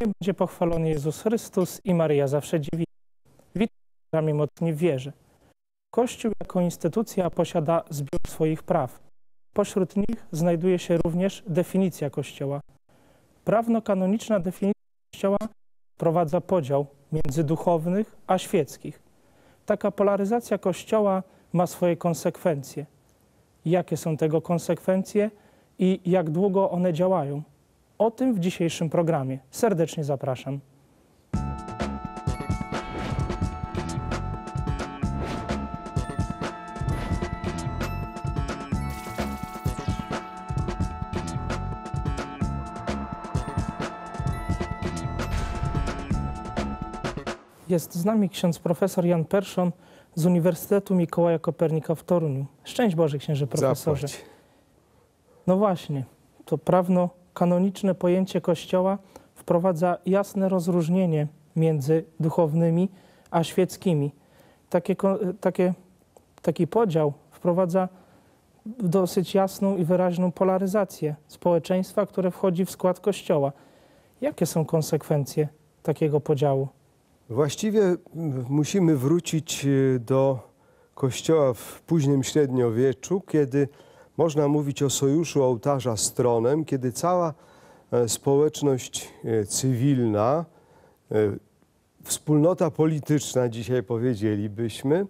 nie będzie pochwalony Jezus Chrystus i Maryja zawsze dziwi. Witam mocnie wierzy. Kościół jako instytucja posiada zbiór swoich praw. Pośród nich znajduje się również definicja Kościoła. Prawno-kanoniczna definicja Kościoła prowadza podział między duchownych a świeckich. Taka polaryzacja Kościoła ma swoje konsekwencje. Jakie są tego konsekwencje i jak długo one działają? O tym w dzisiejszym programie. Serdecznie zapraszam. Jest z nami ksiądz profesor Jan Perszon z Uniwersytetu Mikołaja Kopernika w Toruniu. Szczęść Boże, księże profesorze. Zapłać. No właśnie, to prawno kanoniczne pojęcie Kościoła wprowadza jasne rozróżnienie między duchownymi a świeckimi. Takie, takie, taki podział wprowadza dosyć jasną i wyraźną polaryzację społeczeństwa, które wchodzi w skład Kościoła. Jakie są konsekwencje takiego podziału? Właściwie musimy wrócić y, do Kościoła w późnym średniowieczu, kiedy można mówić o sojuszu ołtarza stronem, kiedy cała e, społeczność e, cywilna, e, wspólnota polityczna, dzisiaj powiedzielibyśmy,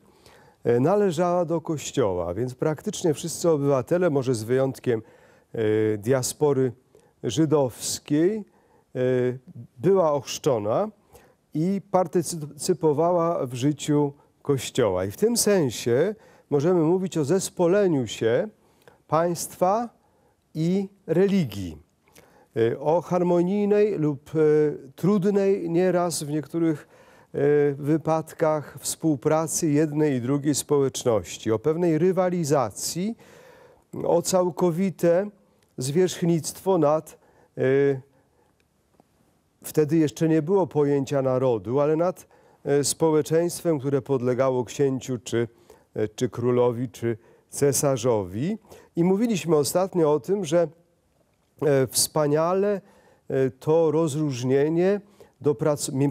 należała do kościoła, więc praktycznie wszyscy obywatele, może z wyjątkiem diaspory żydowskiej, była ochrzczona i partycypowała w życiu kościoła. I w tym sensie możemy mówić o zespoleniu się państwa i religii. E, o harmonijnej lub e, trudnej nieraz w niektórych e, wypadkach współpracy jednej i drugiej społeczności, o pewnej rywalizacji, o całkowite zwierzchnictwo nad wtedy jeszcze nie było pojęcia narodu, ale nad społeczeństwem, które podlegało księciu czy, czy królowi, czy cesarzowi. I mówiliśmy ostatnio o tym, że e, wspaniale e, to rozróżnienie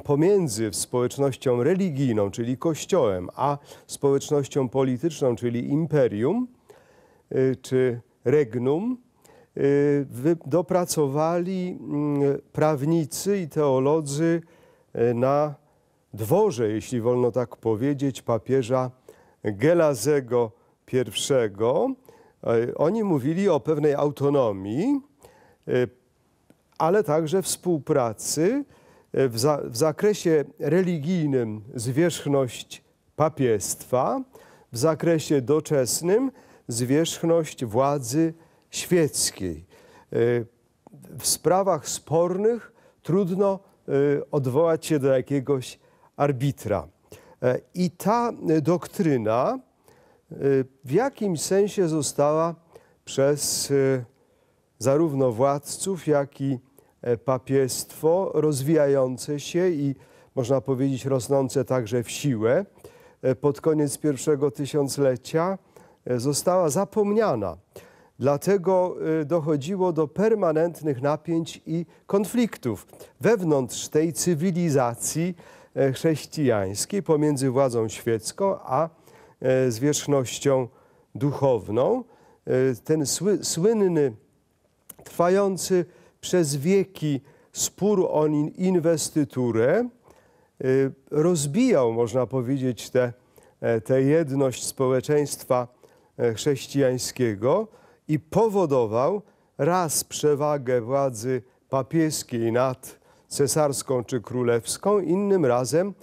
pomiędzy społecznością religijną, czyli kościołem, a społecznością polityczną, czyli imperium e, czy regnum, dopracowali mm, prawnicy i teolodzy na dworze, jeśli wolno tak powiedzieć, papieża Gelazego pierwszego, e, oni mówili o pewnej autonomii, e, ale także współpracy e, w, za, w zakresie religijnym zwierzchność papiestwa, w zakresie doczesnym zwierzchność władzy świeckiej. W sprawach spornych trudno odwołać się do jakiegoś arbitra. I ta doktryna Y, w jakimś sensie została przez y, zarówno władców, jak i e, papiestwo rozwijające się i można powiedzieć rosnące także w siłę e, pod koniec pierwszego tysiąclecia e, została zapomniana. Dlatego dochodziło do permanentnych napięć i konfliktów wewnątrz tej cywilizacji chrześcijańskiej pomiędzy władzą świecką a E, zwierzchnością duchowną. E, ten sły, słynny, trwający przez wieki spór o inwestyturę e, rozbijał, można powiedzieć, tę te, te jedność społeczeństwa chrześcijańskiego i powodował raz przewagę władzy papieskiej nad cesarską czy królewską, innym razem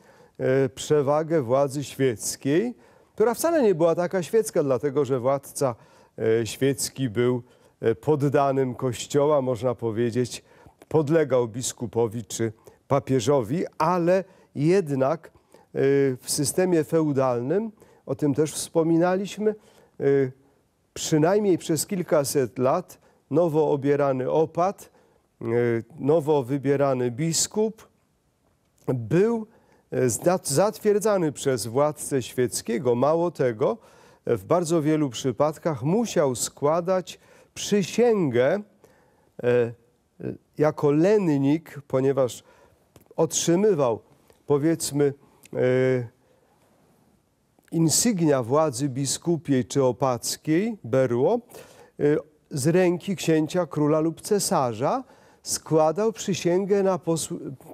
przewagę władzy świeckiej która wcale nie była taka świecka, dlatego że władca e, świecki był e, poddanym kościoła, można powiedzieć, podlegał biskupowi czy papieżowi, ale jednak e, w systemie feudalnym, o tym też wspominaliśmy, przynajmniej przez kilkaset lat nowo obierany opat, nowo wybierany biskup był zatwierdzany przez władcę świeckiego. Mało tego, w bardzo wielu przypadkach musiał składać przysięgę e, e, jako lennik, ponieważ otrzymywał powiedzmy e, insygnia władzy biskupiej czy opackiej, berło, z ręki księcia, króla lub cesarza, składał przysięgę na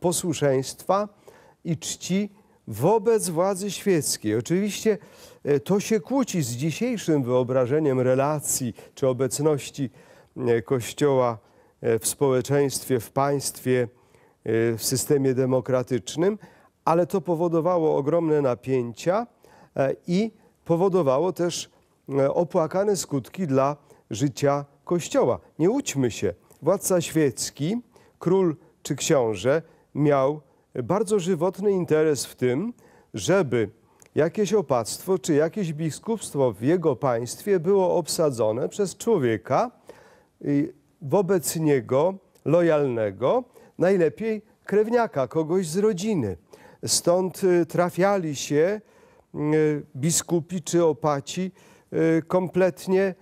posłuszeństwa i czci wobec władzy świeckiej. Oczywiście e, to się kłóci z dzisiejszym wyobrażeniem relacji czy obecności e, Kościoła e, w społeczeństwie, w państwie, w systemie demokratycznym, ale to powodowało ogromne napięcia i powodowało też opłakane skutki dla życia Kościoła. Nie łudźmy się, władca świecki, król czy książę miał bardzo żywotny interes w tym, żeby jakieś opactwo czy jakieś biskupstwo w jego państwie było obsadzone przez człowieka wobec niego lojalnego, najlepiej krewniaka, kogoś z rodziny. Stąd y, trafiali się y, biskupi czy opaci y, kompletnie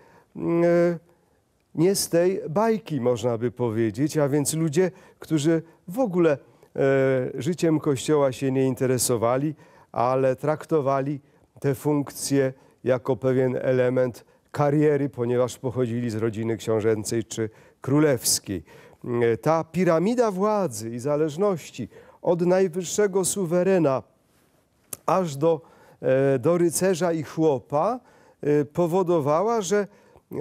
nie z tej bajki, można by powiedzieć, a więc ludzie, którzy w ogóle E, życiem Kościoła się nie interesowali, ale traktowali te funkcje jako pewien element kariery, ponieważ pochodzili z rodziny książęcej czy królewskiej. E, ta piramida władzy i zależności od najwyższego suwerena aż do, e, do rycerza i chłopa powodowała, że,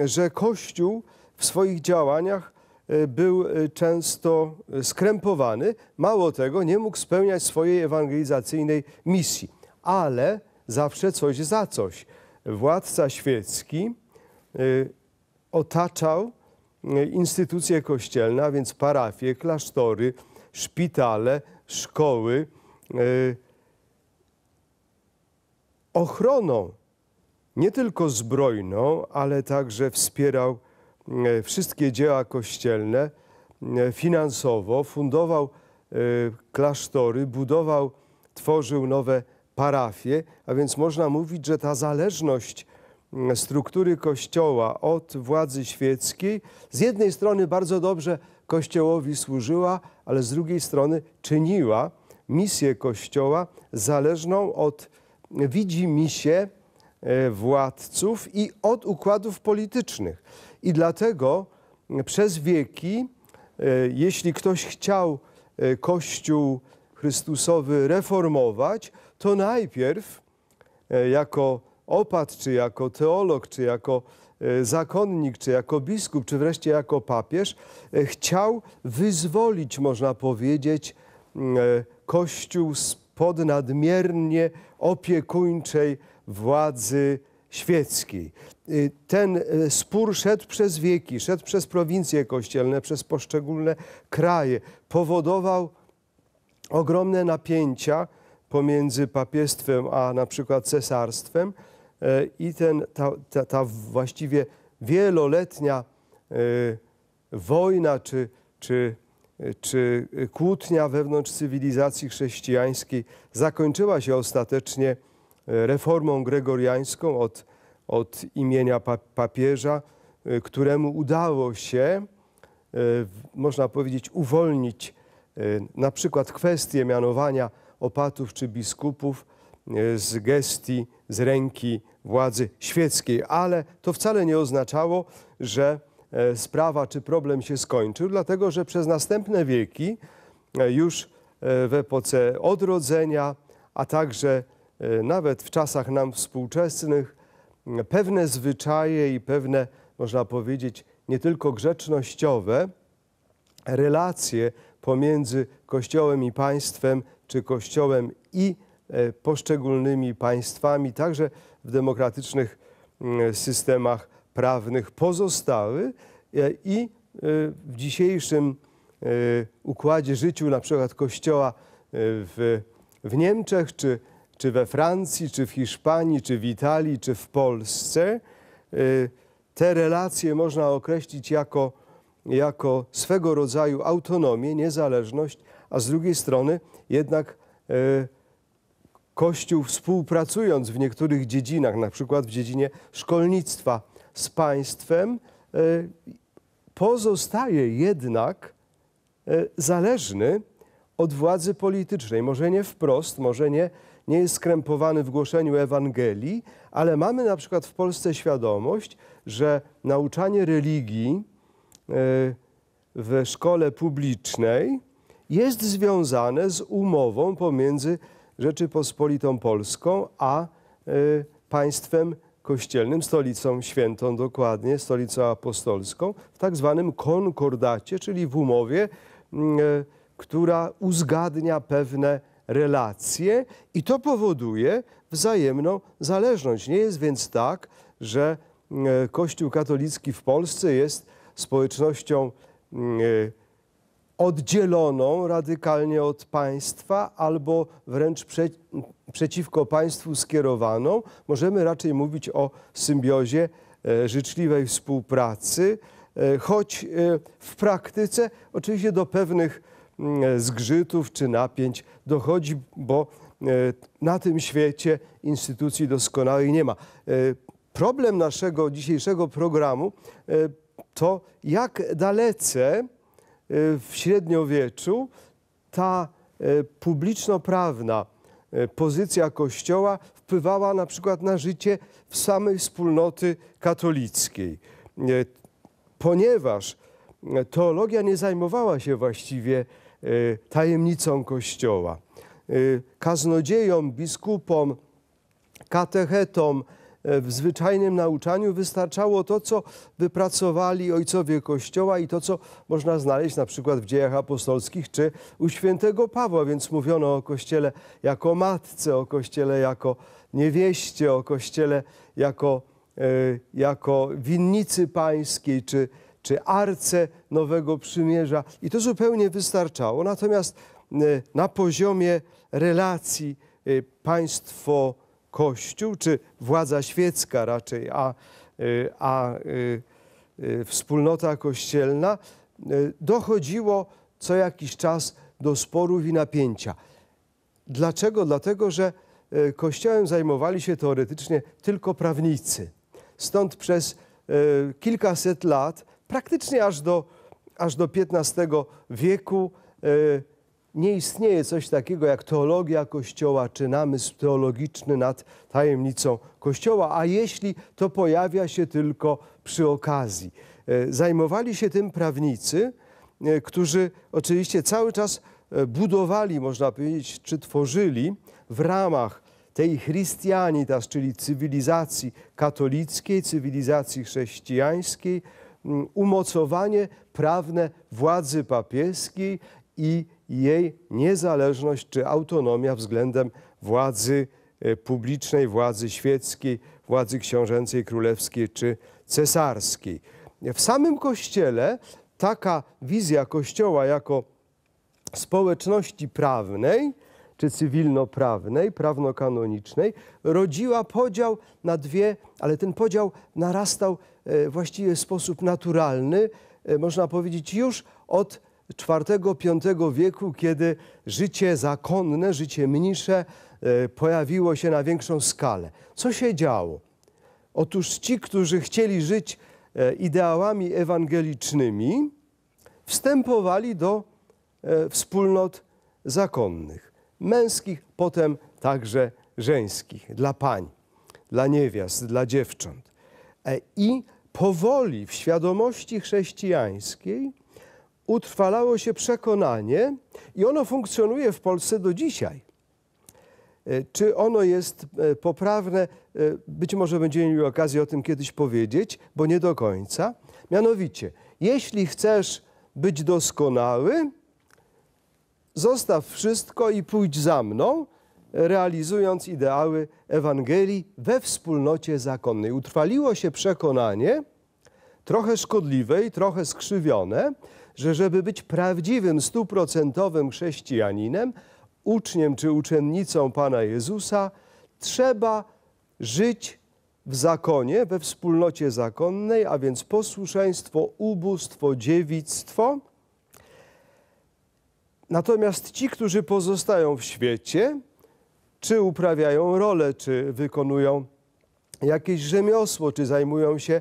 że Kościół w swoich działaniach E, był e, często e, skrępowany, mało tego, nie mógł spełniać swojej ewangelizacyjnej misji. Ale zawsze coś za coś. Władca świecki otaczał instytucje kościelne, a więc parafie, klasztory, szpitale, szkoły, ochroną, nie tylko zbrojną, ale także wspierał E, wszystkie dzieła kościelne, e, finansowo fundował e, klasztory, budował, tworzył nowe parafie, a więc można mówić, że ta zależność struktury kościoła od władzy świeckiej z jednej strony bardzo dobrze kościołowi służyła, ale z drugiej strony czyniła misję kościoła zależną od widzi mi władców i od układów politycznych. I dlatego przez wieki, e, jeśli ktoś chciał e, Kościół Chrystusowy reformować, to najpierw e, jako opat, czy jako teolog, czy jako zakonnik, czy jako biskup, czy wreszcie jako papież, chciał wyzwolić, można powiedzieć, Kościół spod nadmiernie opiekuńczej władzy świeckiej. Y, ten y, spór szedł przez wieki, szedł przez prowincje kościelne, przez poszczególne kraje, powodował ogromne napięcia pomiędzy papiestwem a na przykład cesarstwem y, i ten, ta, ta, ta właściwie wieloletnia wojna czy, czy, czy kłótnia wewnątrz cywilizacji chrześcijańskiej zakończyła się ostatecznie reformą gregoriańską od od imienia papieża, y, któremu udało się, y, można powiedzieć, uwolnić y, na przykład kwestię mianowania opatów czy biskupów z gestii, z ręki władzy świeckiej. Ale to wcale nie oznaczało, że e, sprawa czy problem się skończył, dlatego że przez następne wieki, e, już e, w epoce odrodzenia, a także nawet w czasach nam współczesnych, pewne zwyczaje i pewne, można powiedzieć, nie tylko grzecznościowe relacje pomiędzy Kościołem i państwem, czy Kościołem i e, poszczególnymi państwami, także w demokratycznych mm, systemach prawnych pozostały e, i e, w dzisiejszym układzie życiu na przykład Kościoła w, w Niemczech czy czy we Francji, czy w Hiszpanii, czy w Italii, czy w Polsce, y, te relacje można określić jako, jako swego rodzaju autonomię, niezależność, a z drugiej strony jednak y, Kościół współpracując w niektórych dziedzinach, na przykład w dziedzinie szkolnictwa z państwem, y, pozostaje jednak zależny od władzy politycznej. Może nie wprost, może nie nie jest skrępowany w głoszeniu Ewangelii, ale mamy na przykład w Polsce świadomość, że nauczanie religii e, w szkole publicznej jest związane z umową pomiędzy Rzeczypospolitą Polską a e, państwem kościelnym, stolicą świętą dokładnie, stolicą apostolską, w tak zwanym konkordacie, czyli w umowie, e, która uzgadnia pewne relacje i to powoduje wzajemną zależność. Nie jest więc tak, że e, Kościół katolicki w Polsce jest społecznością mm, e, oddzieloną radykalnie od państwa albo wręcz prze, przeciwko państwu skierowaną. Możemy raczej mówić o symbiozie e, życzliwej współpracy, choć w praktyce oczywiście do pewnych Mm, e, zgrzytów czy napięć dochodzi, bo e, na tym świecie instytucji doskonałej nie ma. E, problem naszego dzisiejszego programu to jak dalece w średniowieczu ta publiczno-prawna pozycja Kościoła wpływała na przykład na życie w samej wspólnoty katolickiej. Ponieważ teologia nie zajmowała się właściwie Y, tajemnicą Kościoła. Y, kaznodziejom, biskupom, katechetom y, w zwyczajnym nauczaniu wystarczało to, co wypracowali ojcowie Kościoła i to, co można znaleźć na przykład w dziejach apostolskich czy u świętego Pawła, więc mówiono o Kościele jako matce, o Kościele jako niewieście, o Kościele jako, jako winnicy pańskiej czy czy arce Nowego Przymierza. I to zupełnie wystarczało. Natomiast e, na poziomie relacji e, państwo-kościół, czy władza świecka raczej, a, e, a wspólnota kościelna, dochodziło co jakiś czas do sporów i napięcia. Dlaczego? Dlatego, że kościołem zajmowali się teoretycznie tylko prawnicy. Stąd przez kilkaset lat praktycznie aż do, aż do XV wieku e, nie istnieje coś takiego jak teologia Kościoła czy namysł teologiczny nad tajemnicą Kościoła, a jeśli to pojawia się tylko przy okazji. E, zajmowali się tym prawnicy, e, którzy oczywiście cały czas budowali, można powiedzieć, czy tworzyli w ramach tej Christianitas, czyli cywilizacji katolickiej, cywilizacji chrześcijańskiej, Mm, umocowanie prawne władzy papieskiej i jej niezależność czy autonomia względem władzy e, publicznej, władzy świeckiej, władzy książęcej, królewskiej czy cesarskiej. W samym Kościele taka wizja Kościoła jako społeczności prawnej czy cywilnoprawnej, prawnokanonicznej, rodziła podział na dwie, ale ten podział narastał E, właściwie w sposób naturalny, e, można powiedzieć już od IV-V wieku, kiedy życie zakonne, życie mnisze e, pojawiło się na większą skalę. Co się działo? Otóż ci, którzy chcieli żyć ideałami ewangelicznymi, wstępowali do wspólnot zakonnych, męskich, potem także żeńskich, dla pań, dla niewiast, dla dziewcząt. I powoli w świadomości chrześcijańskiej utrwalało się przekonanie i ono funkcjonuje w Polsce do dzisiaj. E, czy ono jest e, poprawne? E, być może będziemy mieli okazję o tym kiedyś powiedzieć, bo nie do końca. Mianowicie, jeśli chcesz być doskonały, zostaw wszystko i pójdź za mną, realizując ideały Ewangelii we wspólnocie zakonnej. Utrwaliło się przekonanie, trochę szkodliwe i trochę skrzywione, że żeby być prawdziwym, stuprocentowym chrześcijaninem, uczniem czy uczennicą Pana Jezusa, trzeba żyć w zakonie, we wspólnocie zakonnej, a więc posłuszeństwo, ubóstwo, dziewictwo. Natomiast ci, którzy pozostają w świecie, czy uprawiają rolę, czy wykonują jakieś rzemiosło, czy zajmują się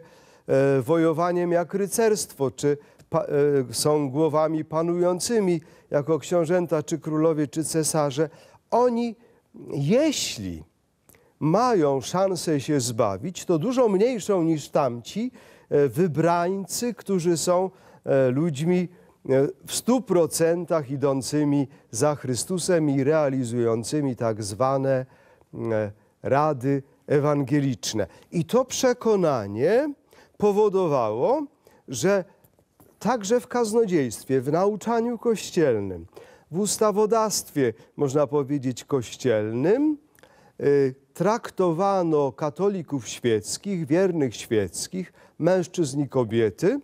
e, wojowaniem jak rycerstwo, czy e, są głowami panującymi jako książęta, czy królowie, czy cesarze. Oni, jeśli mają szansę się zbawić, to dużo mniejszą niż tamci e, wybrańcy, którzy są ludźmi w stu procentach idącymi za Chrystusem i realizującymi tak zwane mm, e, rady ewangeliczne. I to przekonanie powodowało, że także w kaznodziejstwie, w nauczaniu kościelnym, w ustawodawstwie, można powiedzieć, kościelnym, y, traktowano katolików świeckich, wiernych świeckich, mężczyzn i kobiety,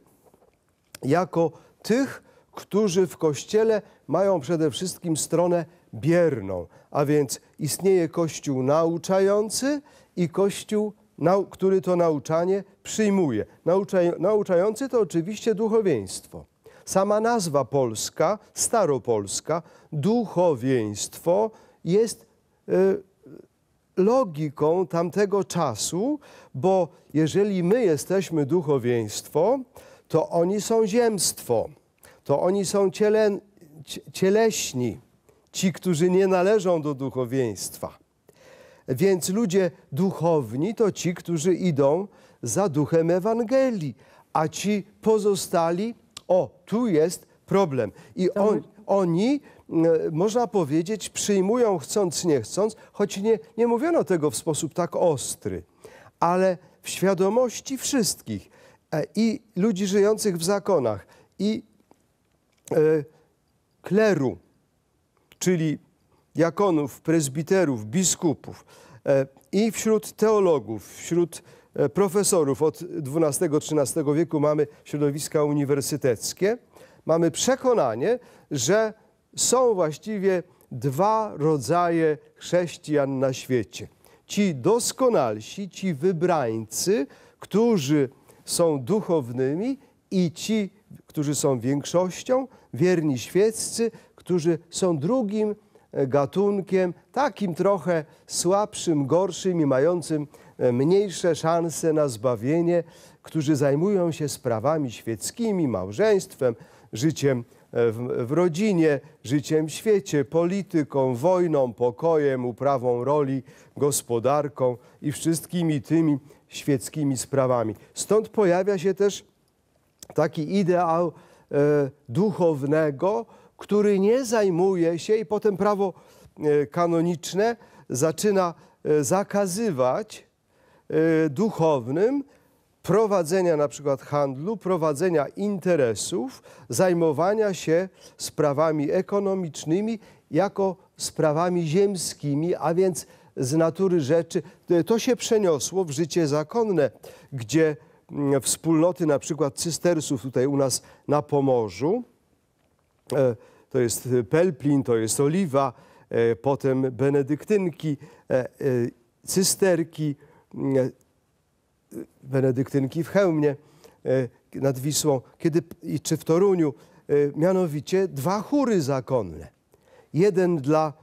jako tych, którzy w Kościele mają przede wszystkim stronę bierną, a więc istnieje Kościół nauczający i Kościół, który to nauczanie przyjmuje. nauczający to oczywiście duchowieństwo. Sama nazwa polska, staropolska, duchowieństwo jest y, logiką tamtego czasu, bo jeżeli my jesteśmy duchowieństwo, to oni są ziemstwo to oni są ciele, cieleśni, ci, którzy nie należą do duchowieństwa. Więc ludzie duchowni to ci, którzy idą za duchem Ewangelii, a ci pozostali, o, tu jest problem. I on, oni, można powiedzieć, przyjmują chcąc, nie chcąc, choć nie, nie mówiono tego w sposób tak ostry, ale w świadomości wszystkich e, i ludzi żyjących w zakonach, i E, kleru, czyli jakonów, prezbiterów, biskupów e, i wśród teologów, wśród e, profesorów od XII-XIII wieku mamy środowiska uniwersyteckie, mamy przekonanie, że są właściwie dwa rodzaje chrześcijan na świecie. Ci doskonalsi, ci wybrańcy, którzy są duchownymi i ci, którzy są większością, wierni świeccy, którzy są drugim e, gatunkiem, takim trochę słabszym, gorszym i mającym e, mniejsze szanse na zbawienie, którzy zajmują się sprawami świeckimi, małżeństwem, życiem e, w, w, rodzinie, życiem w świecie, polityką, wojną, pokojem, uprawą roli, gospodarką i wszystkimi tymi świeckimi sprawami. Stąd pojawia się też taki ideał E, duchownego, który nie zajmuje się i potem prawo e, kanoniczne zaczyna e, zakazywać duchownym prowadzenia na przykład handlu, prowadzenia interesów, zajmowania się sprawami ekonomicznymi jako sprawami ziemskimi, a więc z natury rzeczy. To się przeniosło w życie zakonne, gdzie E, wspólnoty na przykład cystersów tutaj u nas na Pomorzu. E, to jest Pelplin, to jest Oliwa, e, potem Benedyktynki, Cysterki, Benedyktynki w Chełmie nad Wisłą, kiedy, czy w Toruniu, mianowicie dwa chóry zakonne. Jeden dla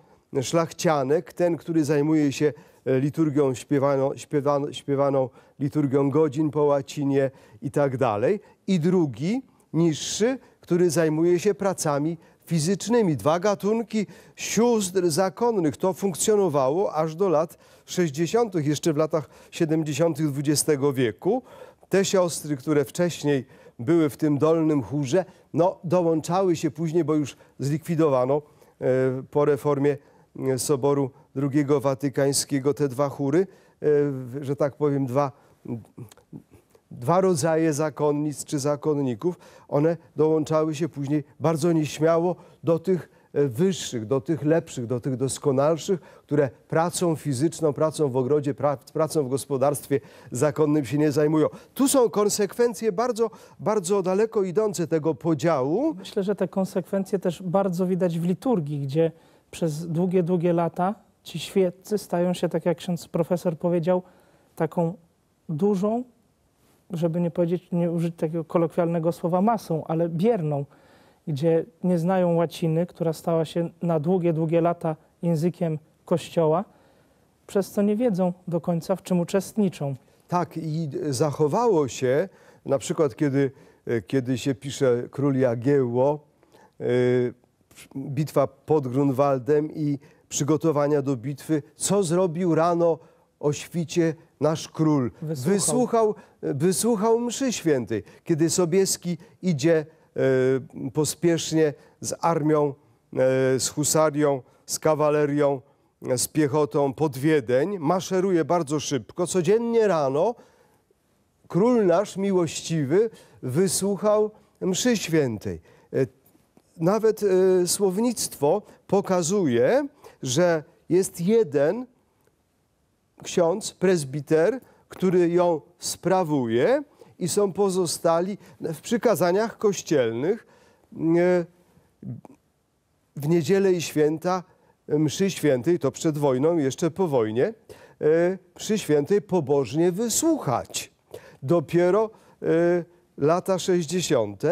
szlachcianek, ten, który zajmuje się E, liturgią śpiewano, śpiewano, śpiewaną liturgią godzin po łacinie i tak dalej. I drugi, niższy, który zajmuje się pracami fizycznymi. Dwa gatunki sióstr zakonnych. To funkcjonowało aż do lat 60., jeszcze w latach 70. XX wieku. Te siostry, które wcześniej były w tym dolnym chórze, no, dołączały się później, bo już zlikwidowano e, po reformie e, Soboru II Watykańskiego te dwa chóry, e, że tak powiem, dwa, dwa rodzaje zakonnic czy zakonników, one dołączały się później bardzo nieśmiało do tych e, wyższych, do tych lepszych, do tych doskonalszych, które pracą fizyczną, pracą w ogrodzie, pracą w gospodarstwie zakonnym się nie zajmują. Tu są konsekwencje bardzo, bardzo daleko idące tego podziału. Myślę, że te konsekwencje też bardzo widać w liturgii, gdzie przez długie, długie lata ci świeccy stają się, tak jak ksiądz profesor powiedział, taką dużą, żeby nie powiedzieć, nie użyć takiego kolokwialnego słowa masą, ale bierną, gdzie nie znają łaciny, która stała się na długie, długie lata językiem Kościoła, przez co nie wiedzą do końca, w czym uczestniczą. Tak, i zachowało się, na przykład kiedy, e, kiedy się pisze Król Jagiełło, yy, bitwa pod Grunwaldem i przygotowania do bitwy, co zrobił rano o świcie nasz król. Wysłuchał, wysłuchał, wysłuchał mszy świętej, kiedy Sobieski idzie e, pospiesznie z armią, e, z husarią, z kawalerią, e, z piechotą pod Wiedeń, maszeruje bardzo szybko. Codziennie rano król nasz miłościwy wysłuchał mszy świętej. E, nawet e, słownictwo pokazuje, że jest jeden ksiądz, prezbiter, który ją sprawuje i są pozostali w przykazaniach kościelnych e, w niedzielę i święta e, mszy świętej, to przed wojną, jeszcze po wojnie, e, mszy świętej pobożnie wysłuchać. Dopiero lata 60.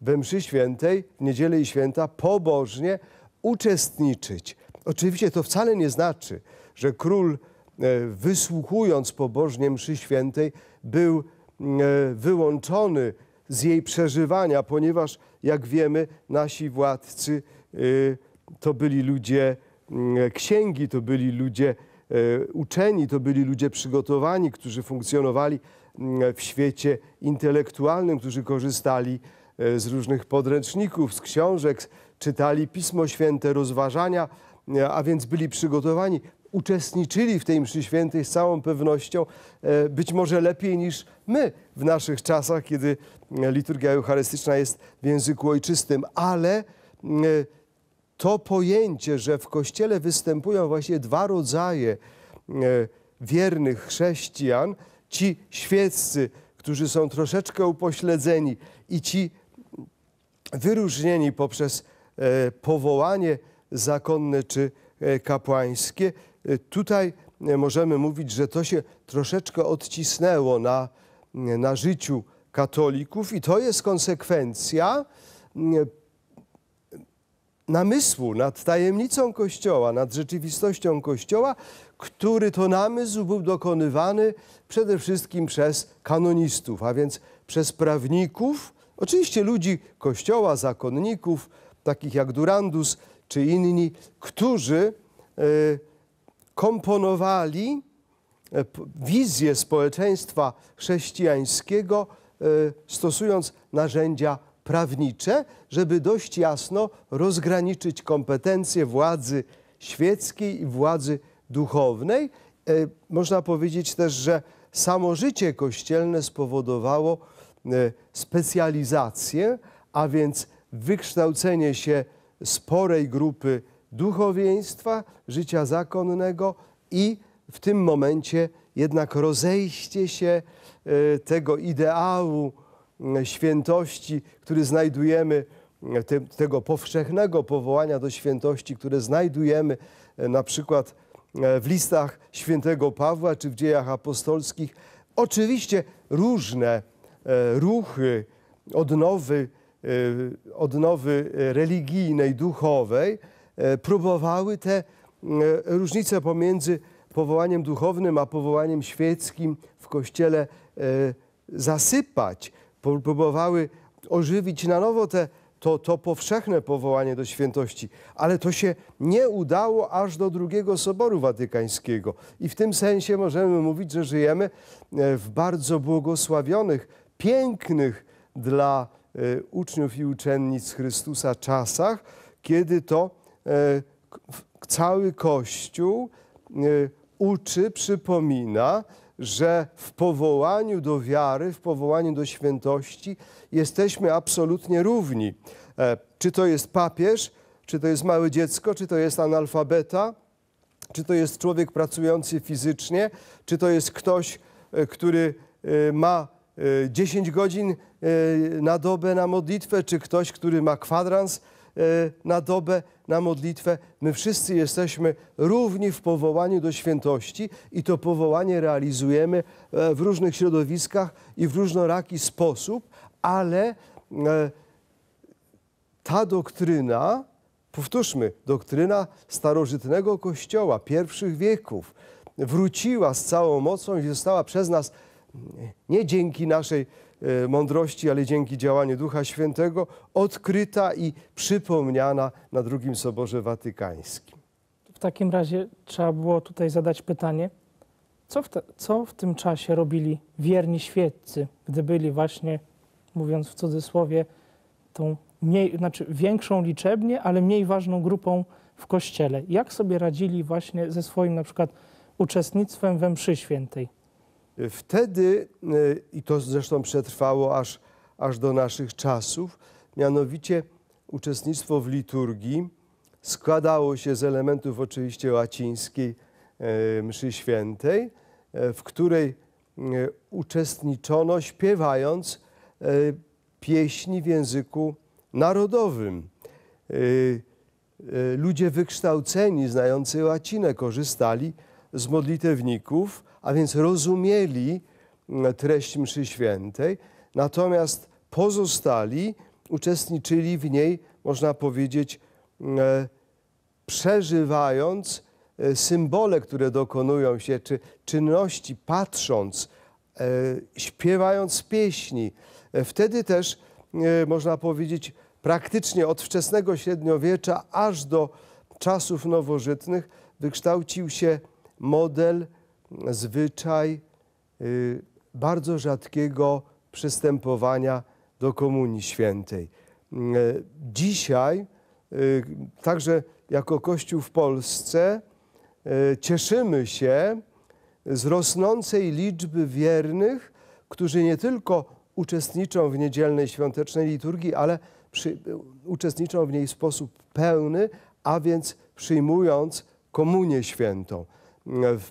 we mszy świętej, w niedzielę i święta pobożnie uczestniczyć. Oczywiście to wcale nie znaczy, że król e, wysłuchując pobożnie mszy świętej był e, wyłączony z jej przeżywania, ponieważ jak wiemy nasi władcy e, to byli ludzie mm, księgi, to byli ludzie uczeni, to byli ludzie przygotowani, którzy funkcjonowali mm, w świecie intelektualnym, którzy korzystali z różnych podręczników, z książek, czytali Pismo Święte, rozważania a więc byli przygotowani, uczestniczyli w tej mszy świętej z całą pewnością, e, być może lepiej niż my w naszych czasach, kiedy e, liturgia eucharystyczna jest w języku ojczystym, ale e, to pojęcie, że w Kościele występują właśnie dwa rodzaje wiernych chrześcijan, ci świeccy, którzy są troszeczkę upośledzeni i ci wyróżnieni poprzez powołanie zakonne czy e, kapłańskie. E, tutaj e, możemy mówić, że to się troszeczkę odcisnęło na, na życiu katolików i to jest konsekwencja namysłu nad tajemnicą Kościoła, nad rzeczywistością Kościoła, który to namysł był dokonywany przede wszystkim przez kanonistów, a więc przez prawników, oczywiście ludzi Kościoła, zakonników, takich jak Durandus, czy inni, którzy e, komponowali e, wizję społeczeństwa chrześcijańskiego, e, stosując narzędzia prawnicze, żeby dość jasno rozgraniczyć kompetencje władzy świeckiej i władzy duchownej. Można powiedzieć też, że samo życie kościelne spowodowało specjalizację, a więc wykształcenie się sporej grupy duchowieństwa, życia zakonnego i w tym momencie jednak rozejście się e, tego ideału świętości, który znajdujemy, tego powszechnego powołania do świętości, które znajdujemy e, na przykład e, w listach świętego Pawła czy w dziejach apostolskich. Oczywiście różne ruchy, odnowy, Y, odnowy religijnej, duchowej, e, próbowały te e, różnice pomiędzy powołaniem duchownym a powołaniem świeckim w kościele e, zasypać. Próbowały ożywić na nowo te, to, to powszechne powołanie do świętości, ale to się nie udało aż do drugiego Soboru Watykańskiego. I w tym sensie możemy mówić, że żyjemy w bardzo błogosławionych, pięknych dla E, uczniów i uczennic Chrystusa czasach, kiedy to e, cały Kościół e, uczy, przypomina, że w powołaniu do wiary, w powołaniu do świętości jesteśmy absolutnie równi. Czy to jest papież, czy to jest małe dziecko, czy to jest analfabeta, czy to jest człowiek pracujący fizycznie, czy to jest ktoś, który ma 10 e, godzin e, na dobę na modlitwę, czy ktoś, który ma kwadrans e, na dobę na modlitwę. My wszyscy jesteśmy równi w powołaniu do świętości i to powołanie realizujemy w różnych środowiskach i w różnoraki sposób, ale ta doktryna, powtórzmy, doktryna starożytnego Kościoła, pierwszych wieków, wróciła z całą mocą i została przez nas nie dzięki naszej e, mądrości, ale dzięki działaniu Ducha Świętego, odkryta i przypomniana na drugim Soborze Watykańskim. W takim razie trzeba było tutaj zadać pytanie, co w, te, co w tym czasie robili wierni świeccy, gdy byli właśnie, mówiąc w cudzysłowie, tą mniej, znaczy większą liczebnie, ale mniej ważną grupą w kościele? Jak sobie radzili właśnie ze swoim na przykład uczestnictwem we mszy świętej? Wtedy, y, i to zresztą przetrwało aż, aż do naszych czasów, mianowicie uczestnictwo w liturgii składało się z elementów oczywiście łacińskiej e, mszy świętej, e, w której e, uczestniczono śpiewając pieśni w języku narodowym. Ludzie wykształceni, znający łacinę, korzystali z modlitewników, a więc rozumieli mm, treść mszy świętej, natomiast pozostali uczestniczyli w niej, można powiedzieć, mm, e, przeżywając e, symbole, które dokonują się, czy czynności, patrząc, e, śpiewając pieśni. Wtedy też, można powiedzieć, praktycznie od wczesnego średniowiecza aż do czasów nowożytnych wykształcił się model zwyczaj y, bardzo rzadkiego przystępowania do Komunii Świętej. Y, dzisiaj, y, także jako Kościół w Polsce, cieszymy się z rosnącej liczby wiernych, którzy nie tylko uczestniczą w niedzielnej świątecznej liturgii, ale przy, uczestniczą w niej w sposób pełny, a więc przyjmując Komunię Świętą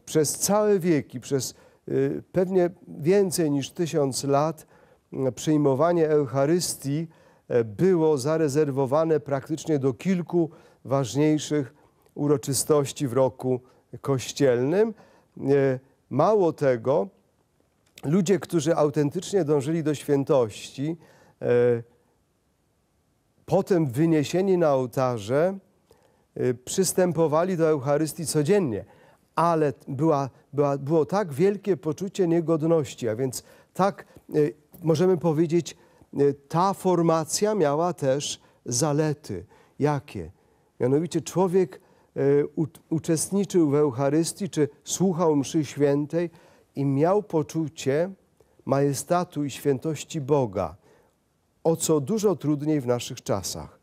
przez całe wieki, przez y, pewnie więcej niż tysiąc lat przyjmowanie Eucharystii e, było zarezerwowane praktycznie do kilku ważniejszych uroczystości w roku kościelnym. E, mało tego, ludzie, którzy autentycznie dążyli do świętości, e, potem wyniesieni na ołtarze, przystępowali do Eucharystii codziennie ale była, była, było tak wielkie poczucie niegodności, a więc tak e, możemy powiedzieć, e, ta formacja miała też zalety. Jakie? Mianowicie człowiek e, uczestniczył w Eucharystii czy słuchał mszy świętej i miał poczucie majestatu i świętości Boga, o co dużo trudniej w naszych czasach.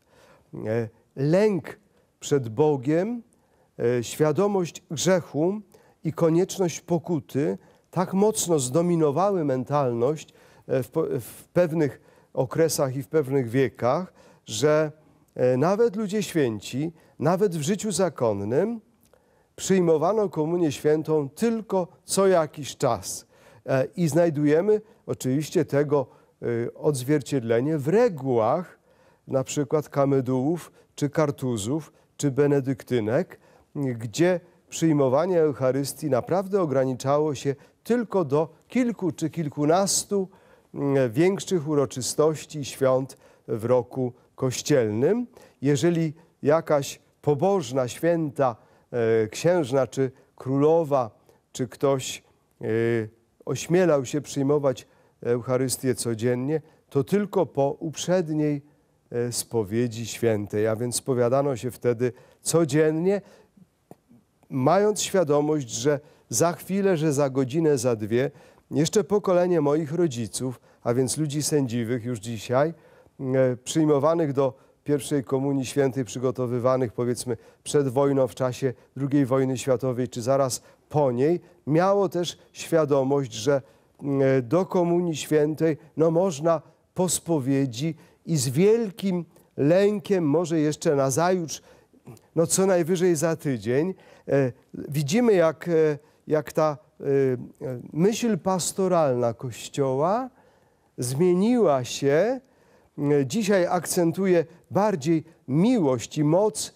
Lęk przed Bogiem E, świadomość grzechu i konieczność pokuty tak mocno zdominowały mentalność e, w, w pewnych okresach i w pewnych wiekach, że e, nawet ludzie święci, nawet w życiu zakonnym, przyjmowano Komunię Świętą tylko co jakiś czas. I znajdujemy oczywiście tego odzwierciedlenie w regułach na przykład kamydułów, czy kartuzów, czy benedyktynek, gdzie przyjmowanie Eucharystii naprawdę ograniczało się tylko do kilku czy kilkunastu mm, większych uroczystości świąt w roku kościelnym. Jeżeli jakaś pobożna, święta e, księżna czy królowa, czy ktoś e, ośmielał się przyjmować Eucharystię codziennie, to tylko po uprzedniej e, spowiedzi świętej, a więc spowiadano się wtedy codziennie mając świadomość, że za chwilę, że za godzinę, za dwie, jeszcze pokolenie moich rodziców, a więc ludzi sędziwych już dzisiaj, mm, e, przyjmowanych do pierwszej Komunii Świętej, przygotowywanych powiedzmy przed wojną, w czasie II wojny światowej, czy zaraz po niej, miało też świadomość, że mm, e, do Komunii Świętej no, można po spowiedzi i z wielkim lękiem, może jeszcze na zajutrz, no co najwyżej za tydzień. E, widzimy, jak, e, jak ta e, myśl pastoralna Kościoła zmieniła się. Dzisiaj akcentuje bardziej miłość i moc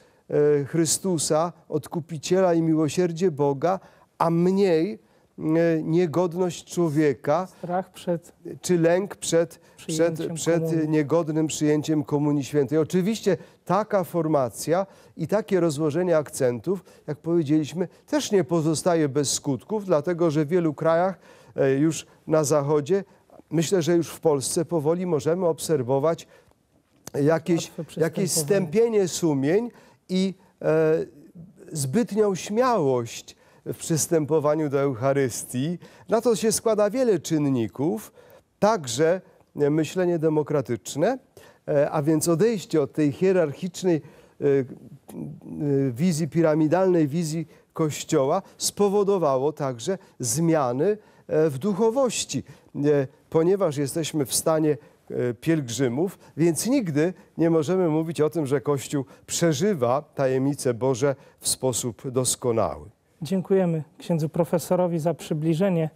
Chrystusa, Odkupiciela i miłosierdzie Boga, a mniej niegodność człowieka. Strach przed. Czy lęk przed, przed, przed niegodnym przyjęciem Komunii Świętej. Oczywiście taka formacja i takie rozłożenie akcentów, jak powiedzieliśmy, też nie pozostaje bez skutków, dlatego że w wielu krajach e, już na zachodzie, myślę, że już w Polsce powoli możemy obserwować jakieś, jakieś stępienie sumień i e, zbytnią śmiałość w przystępowaniu do Eucharystii. Na to się składa wiele czynników, także e, myślenie demokratyczne, E, a więc odejście od tej hierarchicznej e, e, wizji piramidalnej, wizji Kościoła, spowodowało także zmiany w duchowości, ponieważ jesteśmy w stanie pielgrzymów, więc nigdy nie możemy mówić o tym, że Kościół przeżywa tajemnice Boże w sposób doskonały. Dziękujemy księdzu profesorowi za przybliżenie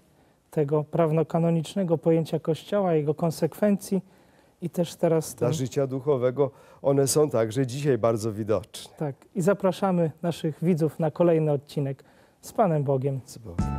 tego prawnokanonicznego pojęcia Kościoła, jego konsekwencji. I też teraz... Ten... Dla życia duchowego one są także dzisiaj bardzo widoczne. Tak. I zapraszamy naszych widzów na kolejny odcinek. Z Panem Bogiem. Z Bogiem.